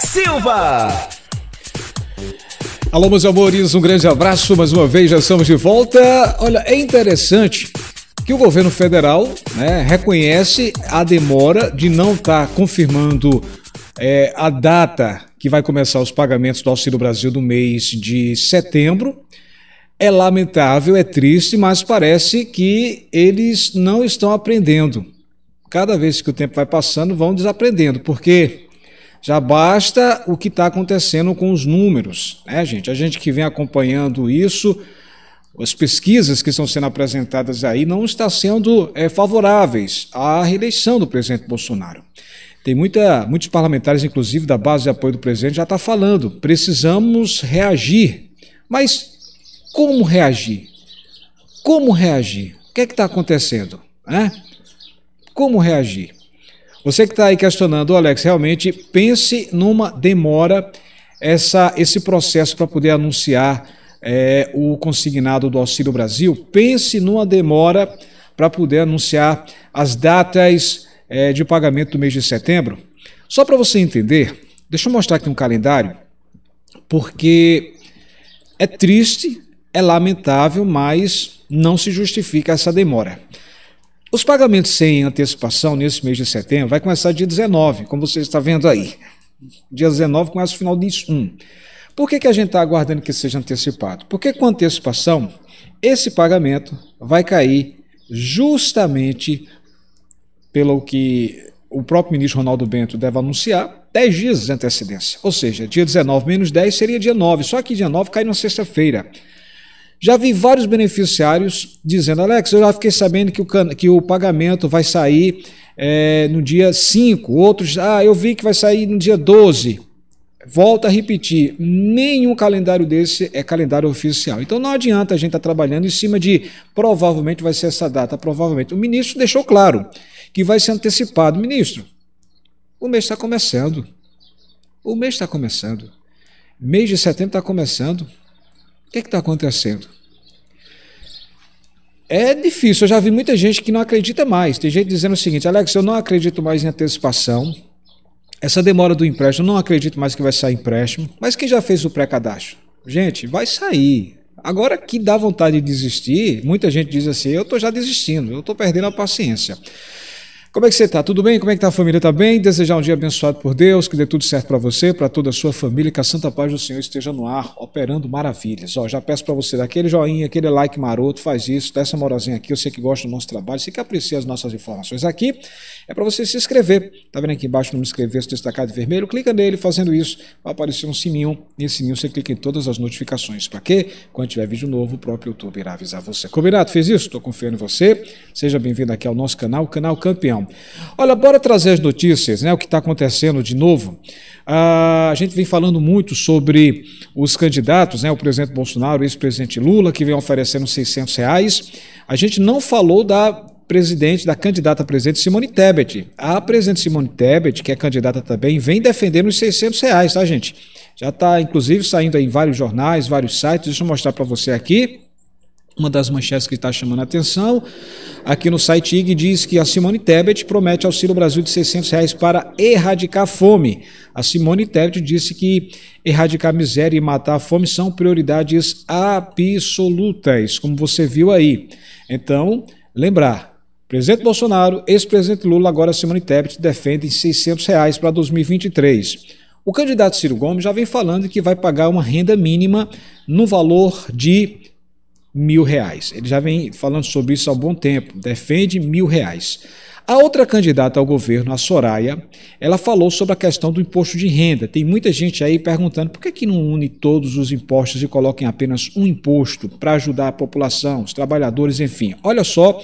Silva. Alô, meus amores, um grande abraço mais uma vez, já estamos de volta. Olha, é interessante que o governo federal né, reconhece a demora de não estar tá confirmando é, a data que vai começar os pagamentos do Auxílio Brasil do mês de setembro. É lamentável, é triste, mas parece que eles não estão aprendendo. Cada vez que o tempo vai passando, vão desaprendendo, porque já basta o que está acontecendo com os números, né, gente? A gente que vem acompanhando isso, as pesquisas que estão sendo apresentadas aí não estão sendo é, favoráveis à reeleição do presidente Bolsonaro. Tem muita, muitos parlamentares, inclusive da base de apoio do presidente, já está falando. Precisamos reagir. Mas como reagir? Como reagir? O que é está acontecendo? Né? Como reagir? Você que está aí questionando, Alex, realmente pense numa demora essa, esse processo para poder anunciar é, o consignado do Auxílio Brasil. Pense numa demora para poder anunciar as datas é, de pagamento do mês de setembro. Só para você entender, deixa eu mostrar aqui um calendário, porque é triste, é lamentável, mas não se justifica essa demora. Os pagamentos sem antecipação nesse mês de setembro vai começar dia 19, como você está vendo aí. Dia 19 começa o final do mês 1. Por que, que a gente está aguardando que seja antecipado? Porque com antecipação, esse pagamento vai cair justamente pelo que o próprio ministro Ronaldo Bento deve anunciar, 10 dias de antecedência. Ou seja, dia 19 menos 10 seria dia 9, só que dia 9 cai na sexta-feira. Já vi vários beneficiários dizendo, Alex, eu já fiquei sabendo que o, que o pagamento vai sair é, no dia 5. Outros, ah, eu vi que vai sair no dia 12. Volto a repetir, nenhum calendário desse é calendário oficial. Então não adianta a gente estar tá trabalhando em cima de provavelmente vai ser essa data, provavelmente. O ministro deixou claro que vai ser antecipado. Ministro, o mês está começando. O mês está começando. Mês de setembro está começando. O que é está acontecendo? É difícil, eu já vi muita gente que não acredita mais. Tem gente dizendo o seguinte: Alex, eu não acredito mais em antecipação. Essa demora do empréstimo, eu não acredito mais que vai sair empréstimo. Mas quem já fez o pré-cadastro? Gente, vai sair. Agora que dá vontade de desistir, muita gente diz assim: eu estou já desistindo, eu estou perdendo a paciência. Como é que você está? Tudo bem? Como é que está a família? Está bem? Desejar um dia abençoado por Deus, que dê tudo certo para você, para toda a sua família, que a santa paz do Senhor esteja no ar, operando maravilhas. Ó, já peço para você dar aquele joinha, aquele like maroto, faz isso, dá essa moralzinha aqui, eu sei que gosta do nosso trabalho, você que aprecia as nossas informações aqui é para você se inscrever. Está vendo aqui embaixo no inscrever-se destacado em vermelho? Clica nele, fazendo isso vai aparecer um sininho. Nesse sininho você clica em todas as notificações. Para quê? Quando tiver vídeo novo, o próprio YouTube irá avisar você. Combinado? Fez isso? Estou confiando em você. Seja bem-vindo aqui ao nosso canal, Canal Campeão. Olha, bora trazer as notícias, né? O que está acontecendo de novo. Ah, a gente vem falando muito sobre os candidatos, né? O presidente Bolsonaro, o ex-presidente Lula, que vem oferecendo 600 reais. A gente não falou da presidente, da candidata a presidente Simone Tebet. A presidente Simone Tebet, que é candidata também, vem defendendo os 600 reais, tá, gente? Já está, inclusive, saindo aí em vários jornais, vários sites. Deixa eu mostrar para você aqui. Uma das manchetes que está chamando a atenção, aqui no site IG, diz que a Simone Tebet promete auxílio Brasil de 600 reais para erradicar a fome. A Simone Tebet disse que erradicar a miséria e matar a fome são prioridades absolutas, como você viu aí. Então, lembrar, Presidente Bolsonaro, ex-presidente Lula, agora Simone Tebet, defendem 600 reais para 2023. O candidato Ciro Gomes já vem falando que vai pagar uma renda mínima no valor de mil reais. Ele já vem falando sobre isso há bom tempo, defende mil reais. A outra candidata ao governo, a Soraya, ela falou sobre a questão do imposto de renda. Tem muita gente aí perguntando por que, que não une todos os impostos e coloquem apenas um imposto para ajudar a população, os trabalhadores, enfim. Olha só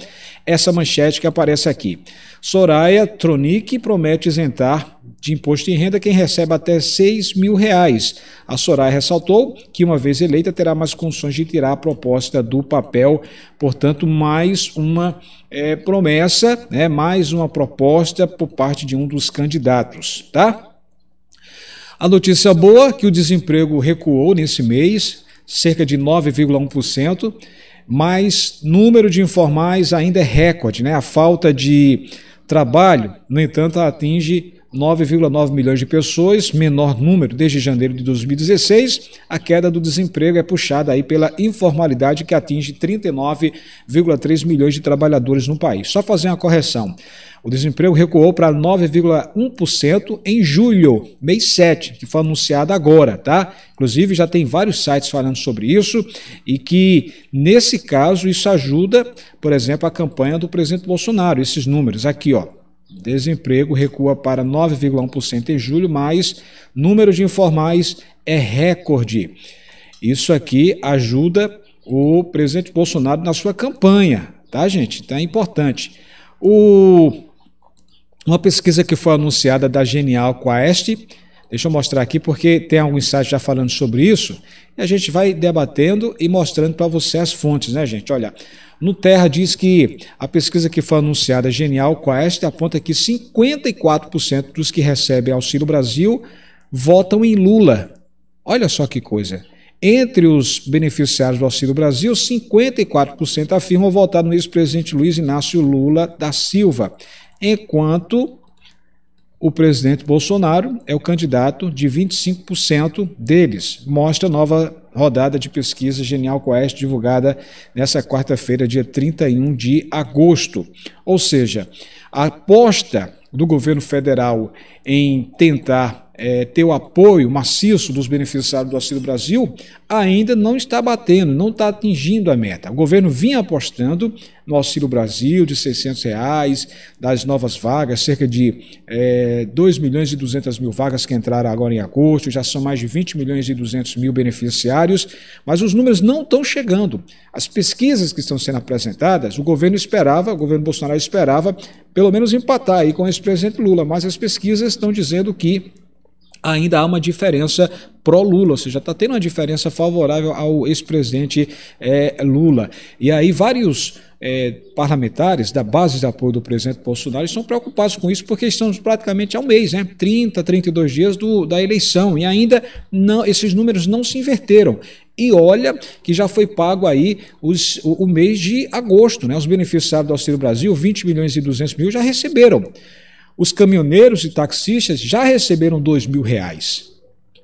essa manchete que aparece aqui. Soraya Tronic promete isentar de imposto de renda quem recebe até 6 mil reais. A Soraya ressaltou que, uma vez eleita, terá mais condições de tirar a proposta do papel. Portanto, mais uma é, promessa, né, mais uma proposta por parte de um dos candidatos. Tá? A notícia boa é que o desemprego recuou nesse mês, cerca de 9,1% mas número de informais ainda é recorde. Né? A falta de trabalho, no entanto, atinge 9,9 milhões de pessoas, menor número desde janeiro de 2016. A queda do desemprego é puxada aí pela informalidade que atinge 39,3 milhões de trabalhadores no país. Só fazer uma correção. O desemprego recuou para 9,1% em julho, mês 7, que foi anunciado agora, tá? Inclusive já tem vários sites falando sobre isso e que nesse caso isso ajuda, por exemplo, a campanha do presidente Bolsonaro, esses números aqui, ó. Desemprego recua para 9,1% em julho, mas número de informais é recorde. Isso aqui ajuda o presidente Bolsonaro na sua campanha, tá, gente? Então é importante. O uma pesquisa que foi anunciada da Genial Quest, deixa eu mostrar aqui porque tem alguns sites já falando sobre isso, e a gente vai debatendo e mostrando para você as fontes, né, gente? Olha, no Terra diz que a pesquisa que foi anunciada Genial Quest aponta que 54% dos que recebem Auxílio Brasil votam em Lula. Olha só que coisa. Entre os beneficiários do Auxílio Brasil, 54% afirmam votar no ex-presidente Luiz Inácio Lula da Silva enquanto o presidente Bolsonaro é o candidato de 25% deles, mostra nova rodada de pesquisa Genial Quest divulgada nessa quarta-feira, dia 31 de agosto. Ou seja, a aposta do governo federal em tentar é, ter o apoio maciço dos beneficiários do Auxílio Brasil, ainda não está batendo, não está atingindo a meta. O governo vinha apostando no Auxílio Brasil de 600 reais, das novas vagas, cerca de é, 2 milhões e 200 mil vagas que entraram agora em agosto, já são mais de 20 milhões e 200 mil beneficiários, mas os números não estão chegando. As pesquisas que estão sendo apresentadas, o governo esperava, o governo Bolsonaro esperava, pelo menos empatar aí com o ex-presidente Lula, mas as pesquisas estão dizendo que ainda há uma diferença pró-Lula, ou seja, está tendo uma diferença favorável ao ex-presidente é, Lula. E aí vários é, parlamentares da base de apoio do presidente Bolsonaro estão preocupados com isso, porque estamos praticamente a um mês, né? 30, 32 dias do, da eleição, e ainda não, esses números não se inverteram. E olha que já foi pago aí os, o, o mês de agosto, né? Os beneficiários do Auxílio Brasil, 20 milhões e 200 mil, já receberam os caminhoneiros e taxistas já receberam dois mil reais.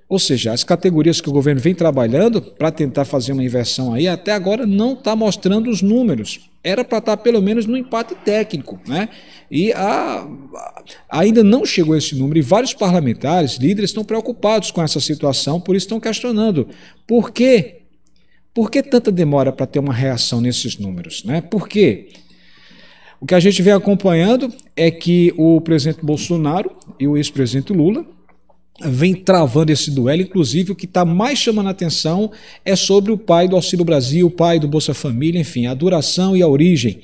Ou seja, as categorias que o governo vem trabalhando para tentar fazer uma inversão aí, até agora não está mostrando os números. Era para estar tá pelo menos no empate técnico, né? E a, a, ainda não chegou esse número e vários parlamentares, líderes, estão preocupados com essa situação, por isso estão questionando. Por quê? Por que tanta demora para ter uma reação nesses números? Né? Por quê? O que a gente vem acompanhando é que o presidente Bolsonaro e o ex-presidente Lula vem travando esse duelo. Inclusive, o que está mais chamando a atenção é sobre o pai do Auxílio Brasil, o pai do Bolsa Família, enfim, a duração e a origem.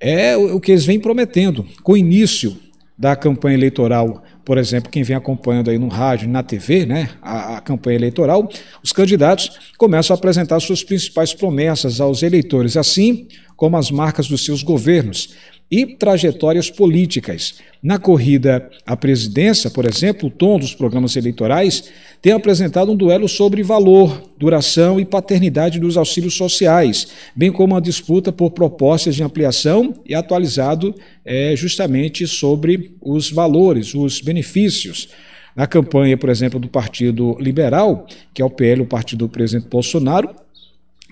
É o que eles vêm prometendo. Com o início da campanha eleitoral por exemplo, quem vem acompanhando aí no rádio, na TV, né, a, a, campanha eleitoral, os candidatos começam a apresentar suas principais promessas aos eleitores, assim como as marcas dos seus governos e trajetórias políticas. Na corrida à presidência, por exemplo, o tom dos programas eleitorais tem apresentado um duelo sobre valor, duração e paternidade dos auxílios sociais, bem como a disputa por propostas de ampliação e atualizado é, justamente sobre os valores, os benefícios. Na campanha, por exemplo, do Partido Liberal, que é o PL, o partido do presidente Bolsonaro,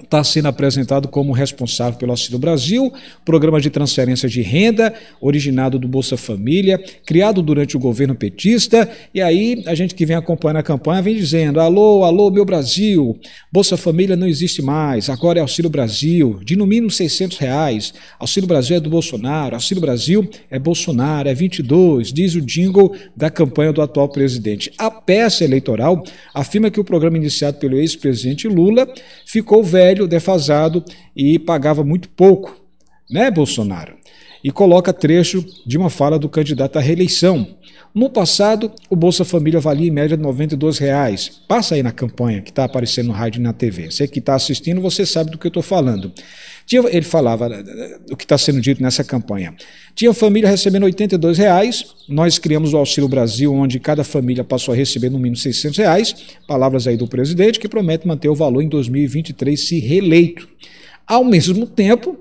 está sendo apresentado como responsável pelo Auxílio Brasil, programa de transferência de renda, originado do Bolsa Família, criado durante o governo petista. E aí, a gente que vem acompanhando a campanha vem dizendo: alô, alô, meu Brasil, Bolsa Família não existe mais, agora é Auxílio Brasil, de no mínimo 600 reais. Auxílio Brasil é do Bolsonaro, Auxílio Brasil é Bolsonaro, é 22, diz o jingle da campanha do atual presidente. A peça eleitoral afirma que o programa iniciado pelo ex-presidente Lula ficou velho velho, defasado e pagava muito pouco, né, Bolsonaro? e coloca trecho de uma fala do candidato à reeleição. No passado, o Bolsa Família valia em média R$ 92. Passa aí na campanha que está aparecendo no rádio e na TV. Você que está assistindo, você sabe do que eu estou falando. Tinha, ele falava eh, eh, o que está sendo dito nessa campanha. Tinha família recebendo R$ 82. Nós criamos o Auxílio Brasil, onde cada família passou a receber no mínimo R$ 600. Reais. Palavras aí do presidente, que promete manter o valor em 2023 se reeleito. Ao mesmo tempo,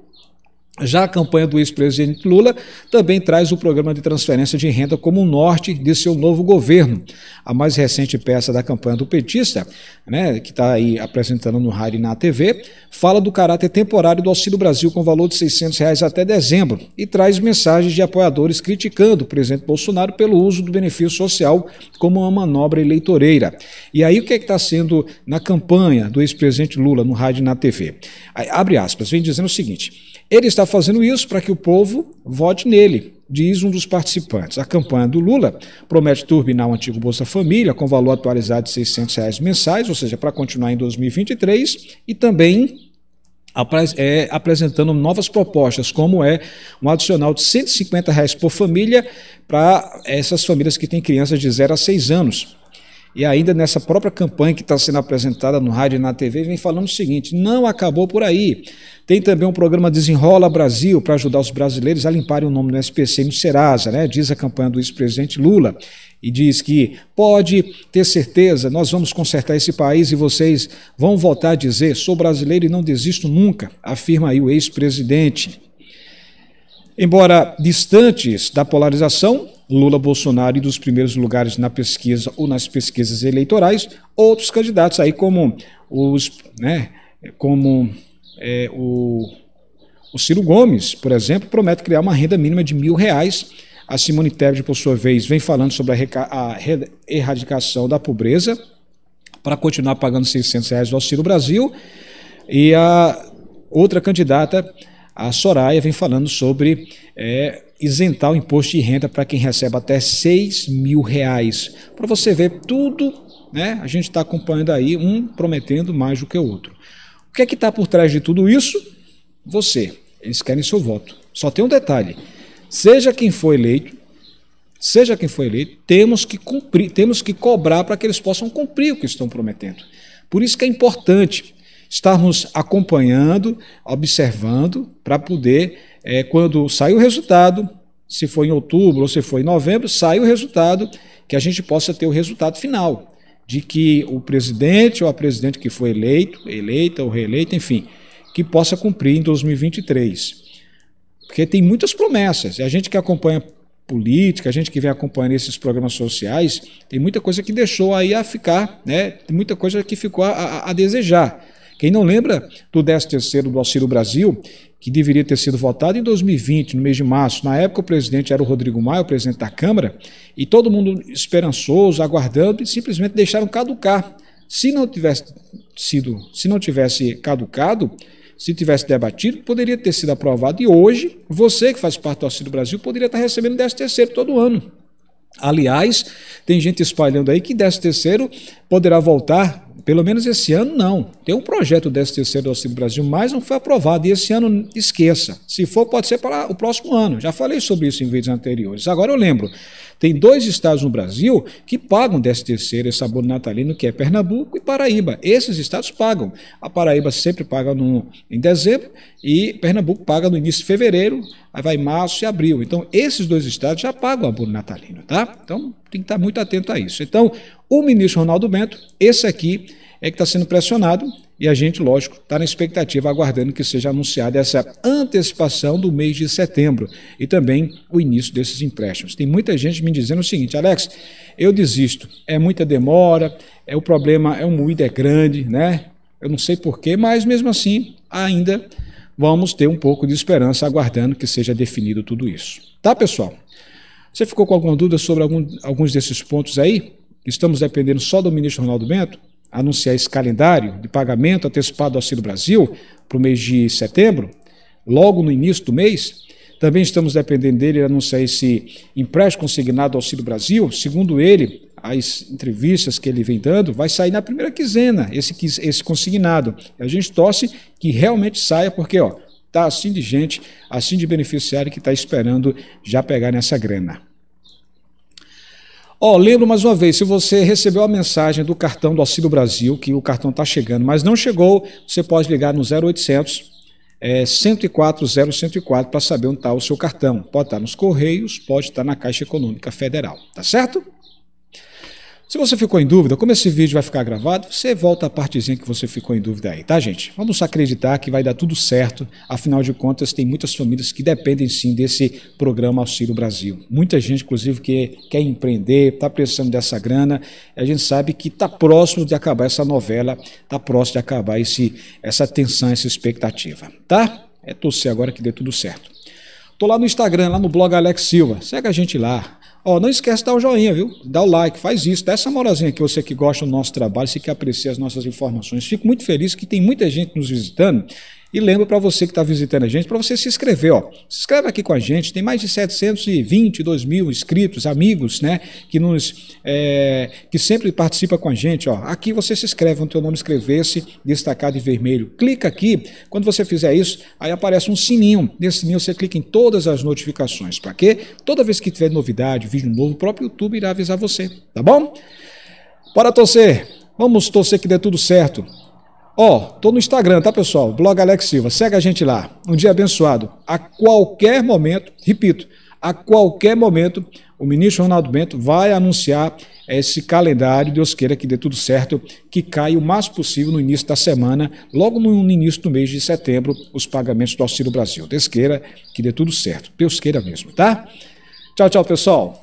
já a campanha do ex-presidente Lula também traz o programa de transferência de renda como um norte de seu novo governo. A mais recente peça da campanha do petista, né, que está aí apresentando no rádio e na TV, fala do caráter temporário do Auxílio Brasil com valor de R$ 600 reais até dezembro e traz mensagens de apoiadores criticando o presidente Bolsonaro pelo uso do benefício social como uma manobra eleitoreira. E aí o que é está sendo na campanha do ex-presidente Lula no rádio e na TV? abre aspas, vem dizendo o seguinte ele está fazendo isso para que o povo vote nele, diz um dos participantes. A campanha do Lula promete turbinar o antigo Bolsa Família com valor atualizado de R$ 600 reais mensais, ou seja, para continuar em 2023, e também é, apresentando novas propostas, como é um adicional de 150 reais por família para essas famílias que têm crianças de 0 a 6 anos e ainda nessa própria campanha que está sendo apresentada no rádio e na TV, vem falando o seguinte: não acabou por aí. Tem também um programa Desenrola Brasil para ajudar os brasileiros a limparem o nome no SPC e no Serasa, né? diz a campanha do ex-presidente Lula. E diz que pode ter certeza, nós vamos consertar esse país e vocês vão voltar a dizer: sou brasileiro e não desisto nunca, afirma aí o ex-presidente. Embora distantes da polarização, Lula Bolsonaro e dos primeiros lugares na pesquisa ou nas pesquisas eleitorais, outros candidatos aí como os, né, como é, o, o Ciro Gomes, por exemplo, promete criar uma renda mínima de mil reais. A Simone Tebet, por sua vez, vem falando sobre a, a erradicação da pobreza para continuar pagando 600 reais do Auxílio Brasil. E a outra candidata, a Soraya, vem falando sobre é, isentar o imposto de renda para quem recebe até 6 mil reais. Para você ver tudo, né? A gente está acompanhando aí um prometendo mais do que o outro. O que é que está por trás de tudo isso? Você. Eles querem seu voto. Só tem um detalhe. Seja quem for eleito, seja quem for eleito, temos que cumprir, temos que cobrar para que eles possam cumprir o que estão prometendo. Por isso que é importante estarmos acompanhando, observando, para poder é, quando sai o resultado, se foi em outubro ou se foi em novembro, sai o resultado, que a gente possa ter o resultado final, de que o presidente ou a presidente que foi eleito, eleita ou reeleita, enfim, que possa cumprir em 2023. Porque tem muitas promessas, e a gente que acompanha política, a gente que vem acompanhando esses programas sociais, tem muita coisa que deixou aí a ficar, né? tem muita coisa que ficou a, a, a desejar. Quem não lembra do 13º do Auxílio Brasil, que deveria ter sido votado em 2020, no mês de março. Na época, o presidente era o Rodrigo Maia, o presidente da Câmara, e todo mundo esperançoso, aguardando, e simplesmente deixaram caducar. Se não tivesse sido, se não tivesse caducado, se tivesse debatido, poderia ter sido aprovado. E hoje, você que faz parte do Auxílio Brasil poderia estar recebendo o 13 terceiro todo ano. Aliás, tem gente espalhando aí que 13 terceiro poderá voltar pelo menos esse ano não. Tem um projeto desse terceiro do Auxílio Brasil, mas não foi aprovado. E esse ano esqueça. Se for, pode ser para o próximo ano. Já falei sobre isso em vídeos anteriores. Agora eu lembro. Tem dois estados no Brasil que pagam desse terceiro esse abono natalino, que é Pernambuco e Paraíba. Esses estados pagam. A Paraíba sempre paga no, em dezembro e Pernambuco paga no início de fevereiro, aí vai março e abril. Então, esses dois estados já pagam o abono natalino, tá? Então, tem que estar muito atento a isso. Então, o ministro Ronaldo Bento, esse aqui é que está sendo pressionado e a gente, lógico, está na expectativa, aguardando que seja anunciada essa antecipação do mês de setembro e também o início desses empréstimos. Tem muita gente me dizendo o seguinte, Alex, eu desisto, é muita demora, é o problema, é um moído é grande, né? Eu não sei porquê, mas mesmo assim, ainda vamos ter um pouco de esperança, aguardando que seja definido tudo isso. Tá, pessoal? Você ficou com alguma dúvida sobre algum, alguns desses pontos aí? estamos dependendo só do ministro Ronaldo Bento, anunciar esse calendário de pagamento antecipado do Auxílio Brasil para o mês de setembro, logo no início do mês. Também estamos dependendo dele anunciar esse empréstimo consignado ao Auxílio Brasil. Segundo ele, as entrevistas que ele vem dando, vai sair na primeira quinzena esse, esse consignado. A gente torce que realmente saia, porque ó, tá assim de gente, assim de beneficiário que está esperando já pegar nessa grana. Ó, oh, lembro mais uma vez, se você recebeu a mensagem do cartão do Auxílio Brasil, que o cartão está chegando, mas não chegou, você pode ligar no 0800 é, 104 0104 para saber onde está o seu cartão. Pode estar tá nos Correios, pode estar tá na Caixa Econômica Federal, tá certo? Se você ficou em dúvida, como esse vídeo vai ficar gravado, você volta à partezinha que você ficou em dúvida aí, tá, gente? Vamos acreditar que vai dar tudo certo, afinal de contas, tem muitas famílias que dependem sim desse programa Auxílio Brasil. Muita gente, inclusive, que quer empreender, está precisando dessa grana, a gente sabe que está próximo de acabar essa novela, está próximo de acabar esse, essa tensão, essa expectativa, tá? É torcer agora que dê tudo certo. Tô lá no Instagram, lá no blog Alex Silva. Segue a gente lá. Ó, não esquece de dar o joinha, viu? Dá o like, faz isso, dá essa moralzinha que você que gosta do nosso trabalho, você que aprecia as nossas informações. Fico muito feliz que tem muita gente nos visitando e lembro para você que está visitando a gente, para você se inscrever. Ó. Se inscreve aqui com a gente, tem mais de 722 mil inscritos, amigos, né? Que, nos, é, que sempre participa com a gente. Ó. Aqui você se inscreve, onde teu nome escrever-se, destacado em vermelho. Clica aqui, quando você fizer isso, aí aparece um sininho. Nesse sininho você clica em todas as notificações. Para quê? Toda vez que tiver novidade, vídeo novo, o próprio YouTube irá avisar você, tá bom? Bora torcer! Vamos torcer que dê tudo certo. Ó, oh, tô no Instagram, tá, pessoal? Blog Alex Silva. Segue a gente lá. Um dia abençoado. A qualquer momento, repito, a qualquer momento, o ministro Ronaldo Bento vai anunciar esse calendário, Deus queira que dê tudo certo, que caia o mais possível no início da semana, logo no início do mês de setembro, os pagamentos do Auxílio Brasil. Deus queira que dê tudo certo. Deus queira mesmo, tá? Tchau, tchau, pessoal.